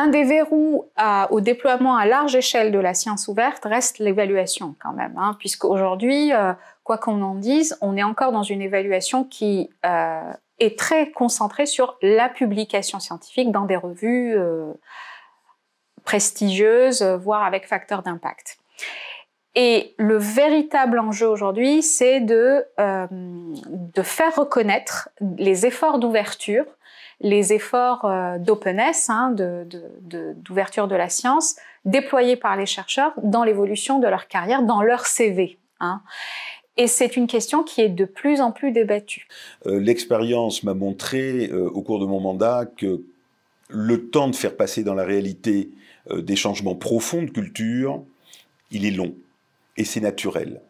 Un des verrous au déploiement à large échelle de la science ouverte reste l'évaluation quand même, hein, puisqu'aujourd'hui, euh, quoi qu'on en dise, on est encore dans une évaluation qui euh, est très concentrée sur la publication scientifique dans des revues euh, prestigieuses, voire avec facteurs d'impact. Et le véritable enjeu aujourd'hui, c'est de, faire reconnaître les efforts d'ouverture les efforts euh, d'openness, hein, d'ouverture de, la science, déployés par les chercheurs dans l'évolution de leur carrière, dans leur CV. Hein. Et c'est une question qui est de plus en plus débattue. Euh, l'expérience m'a montré euh, au cours de mon mandat que le temps de faire passer dans la réalité des changements profonds de culture, il est long et c'est naturel.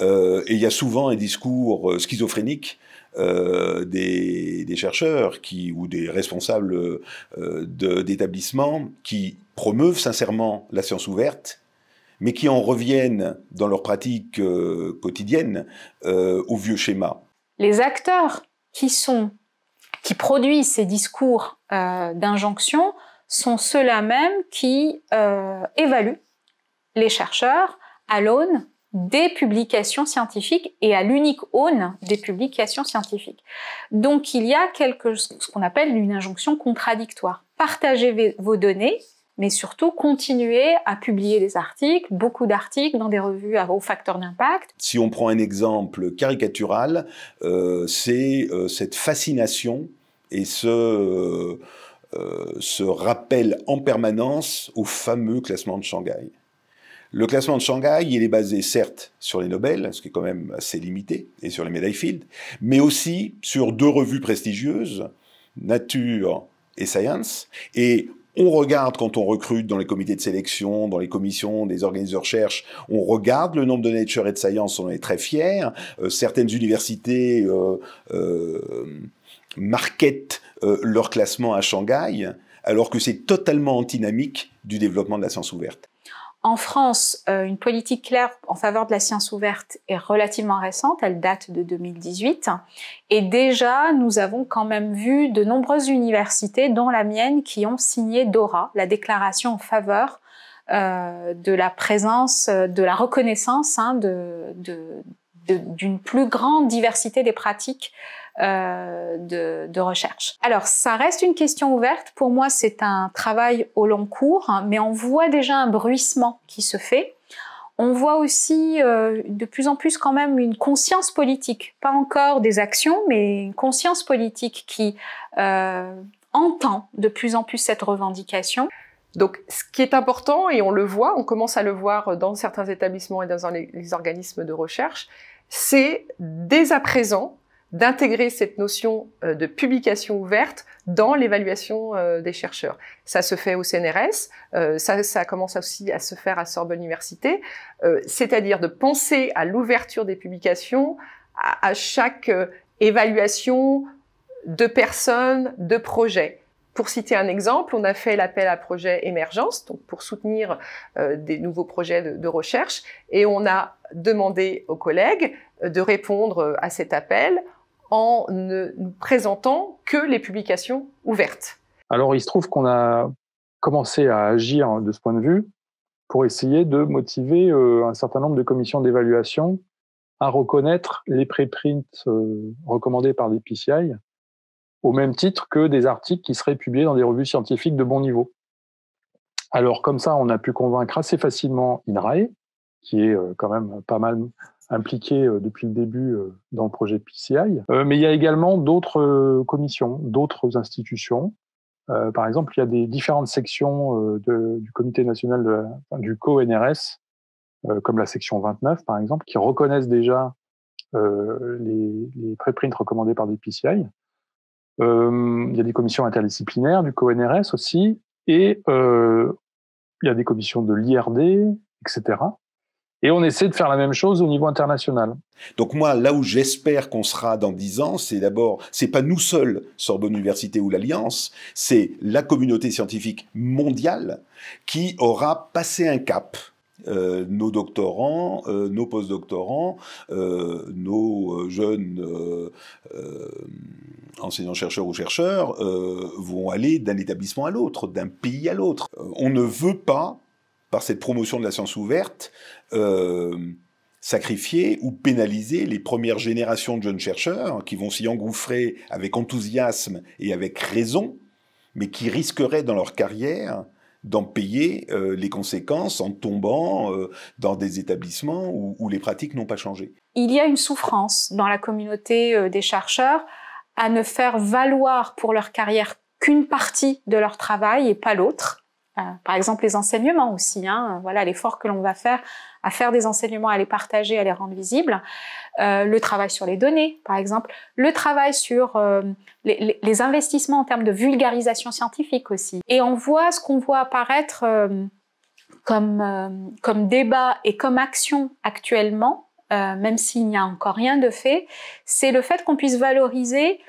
Euh, et il y a souvent un discours euh, schizophrénique euh, des, chercheurs qui, ou des responsables d'établissements qui promeuvent sincèrement la science ouverte, mais qui en reviennent dans leur pratique quotidienne au vieux schéma. Les acteurs qui sont qui produisent ces discours d'injonction sont ceux-là même qui évaluent les chercheurs à l'aune des publications scientifiques et à l'unique aune des publications scientifiques. Donc il y a quelque, ce qu'on appelle une injonction contradictoire. Partagez vos données, mais surtout continuez à publier des articles, beaucoup d'articles dans des revues à haut facteur d'impact. Si on prend un exemple caricatural, euh, c'est euh, cette fascination et ce... Euh, rappel se rappelle en permanence au fameux classement de Shanghai. Le classement de Shanghai, il est basé certes sur les Nobel, ce qui est quand même assez limité, et sur les médailles Field, mais aussi sur deux revues prestigieuses, Nature et Science. Et on regarde quand on recrute dans les comités de sélection, dans les commissions des organismes de recherche, on regarde le nombre de Nature et de Science, on est très fiers. Euh, certaines universités euh, euh, euh, leur classement à Shanghai, alors que c'est totalement antinamique du développement de la science ouverte. En France, euh, une politique claire en faveur de la science ouverte est relativement récente, elle date de 2018. Et déjà, nous avons quand même vu de nombreuses universités, dont la mienne, qui ont signé DORA, la déclaration en faveur euh, de la présence, de la reconnaissance hein, d'une plus grande diversité des pratiques euh, de, recherche. Alors, ça reste une question ouverte. Pour moi, c'est un travail au long cours, hein, mais on voit déjà un bruissement qui se fait. On voit aussi euh, de plus en plus quand même une conscience politique, pas encore des actions, mais une conscience politique qui euh, entend de plus en plus cette revendication. Donc, ce qui est important, et on le voit, on commence à le voir dans certains établissements et dans les organismes de recherche, c'est dès à présent d'intégrer cette notion euh, de publication ouverte dans l'évaluation euh, des chercheurs. Ça se fait au CNRS, euh, ça, commence aussi à se faire à Sorbonne Université, c'est-à-dire de penser à l'ouverture des publications à, chaque évaluation de personnes, de projets. Pour citer un exemple, on a fait l'appel à projet émergence, donc pour soutenir des nouveaux projets de, recherche, et on a demandé aux collègues de répondre à cet appel en ne présentant que les publications ouvertes. Alors il se trouve qu'on a commencé à agir de ce point de vue pour essayer de motiver euh, un certain nombre de commissions d'évaluation à reconnaître les préprints euh, recommandés par les PCI au même titre que des articles qui seraient publiés dans des revues scientifiques de bon niveau. Alors comme ça, on a pu convaincre assez facilement INRAE, qui est euh, quand même pas mal impliqués euh, depuis le début euh, dans le projet PCI. Euh, mais il y a également d'autres commissions, d'autres institutions. par exemple, il y a des différentes sections du Comité national de, du CONRS, comme la section 29 par exemple, qui reconnaissent déjà les, les préprints recommandés par des PCI. il y a des commissions interdisciplinaires du CONRS aussi, et il y a des commissions de l'IRD, etc. Et on essaie de faire la même chose au niveau international. Donc moi, là où j'espère qu'on sera dans dix ans, c'est d'abord, c'est pas nous seuls, Sorbonne Université ou l'Alliance, c'est la communauté scientifique mondiale qui aura passé un cap. Euh, nos doctorants, euh, nos postdoctorants, euh, nos jeunes enseignants-chercheurs ou chercheurs vont aller d'un établissement à l'autre, d'un pays à l'autre. on ne veut pas par cette promotion de la science ouverte, euh, sacrifier ou pénaliser les premières générations de jeunes chercheurs qui vont s'y engouffrer avec enthousiasme et avec raison, mais qui risqueraient dans leur carrière d'en payer euh, les conséquences en tombant euh, dans des établissements où, les pratiques n'ont pas changé. Il y a une souffrance dans la communauté des chercheurs à ne faire valoir pour leur carrière qu'une partie de leur travail et pas l'autre. Euh, par exemple, les enseignements aussi. Hein. voilà l'effort que l'on va faire à faire des enseignements, à les partager, à les rendre visibles. Euh, le travail sur les données, par exemple. Le travail sur euh, les, les, investissements en termes de vulgarisation scientifique aussi. Et on voit ce qu'on voit apparaître comme, comme débat et comme action actuellement, même s'il n'y a encore rien de fait, c'est le fait qu'on puisse valoriser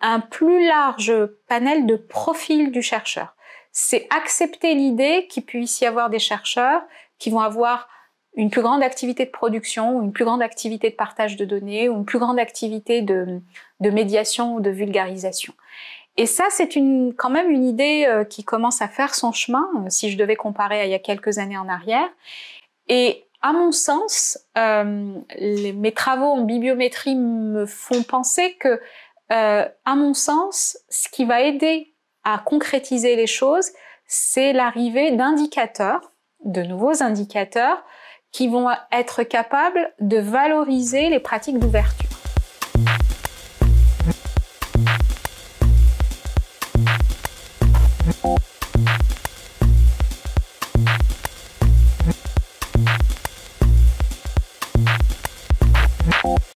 un plus large panel de profils du chercheur c'est accepter l'idée qu'il puisse y avoir des chercheurs qui vont avoir une plus grande activité de production, une plus grande activité de partage de données, ou une plus grande activité de, médiation ou de vulgarisation. Et ça, c'est quand même une idée euh, qui commence à faire son chemin, euh, si je devais comparer à il y a quelques années en arrière. Et à mon sens, euh, mes travaux en bibliométrie me font penser que, à mon sens, ce qui va aider à concrétiser les choses, c'est l'arrivée d'indicateurs, de nouveaux indicateurs, qui vont être capables de valoriser les pratiques d'ouverture.